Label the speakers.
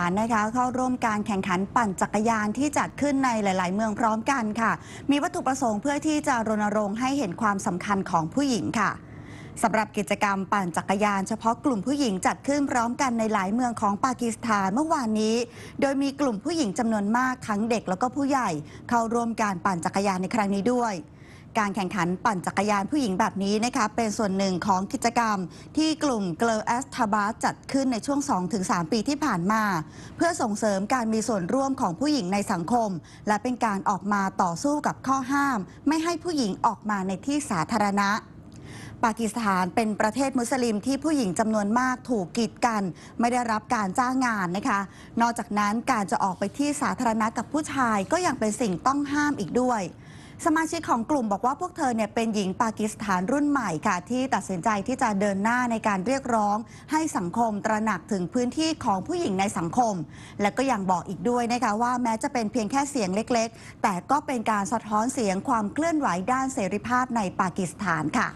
Speaker 1: ันนะคะเข้าร่วมการแข่งขันปั่นจักรยานที่จัดขึ้นในหลาย ๆ เมืองพร้อมกันค่ะ มีวัตถุประสงค์เพื่อที่จะรณรงค์ ให้เห็นความสำคัญของผู้หญิงค่ะสำหรับกิจกรรมปั่นจักรยานเฉพาะกลุ่มผู้หญิงจัดขึ้นพร้อมกัน ในหลายเมืองของปากีสถานเมื่อวานนี้ โดยมีกลุ่มผู้หญิงจำนวนมากทั้งเด็กแล้วก็ผู้ใหญ่ เข้าร่วมการปั่นจักรยานในครั้งนี้ด้วยการแข่งขันปั่นจักรยานผู้หญิงแบบนี้นะคะเป็นส่วนหนึ่งของกิจกรรมที่กลุ่มเกลอแอสทาบาจัดขึ้นในช่วง 2-3 ปีที่ผ่านมา เพื่อส่งเสริมการมีส่วนร่วมของผู้หญิงในสังคม และเป็นการออกมาต่อสู้กับข้อห้าม ไม่ให้ผู้หญิงออกมาในที่สาธารณะ ปากีสถานเป็นประเทศมุสลิมที่ผู้หญิงจำนวนมากถูกกีดกัน ไม่ได้รับการจ้างงานนะคะ นอกจากนั้นการจะออกไปที่สาธารณะกับผู้ชายก็ยังเป็นสิ่งต้องห้ามอีกด้วยสมาชิกของกลุ่มบอกว่าพวกเธอเนี่ยเป็นหญิงปากีสถานรุ่นใหม่ค่ะที่ตัดสินใจที่จะเดินหน้าในการเรียกร้อง ให้สังคมตระหนักถึงพื้นที่ของผู้หญิงในสังคม และก็ยังบอกอีกด้วยนะคะว่าแม้จะเป็นเพียงแค่เสียงเล็กๆ แต่ก็เป็นการสะท้อนเสียงความเคลื่อนไหวด้านเสรีภาพในปากีสถานค่ะ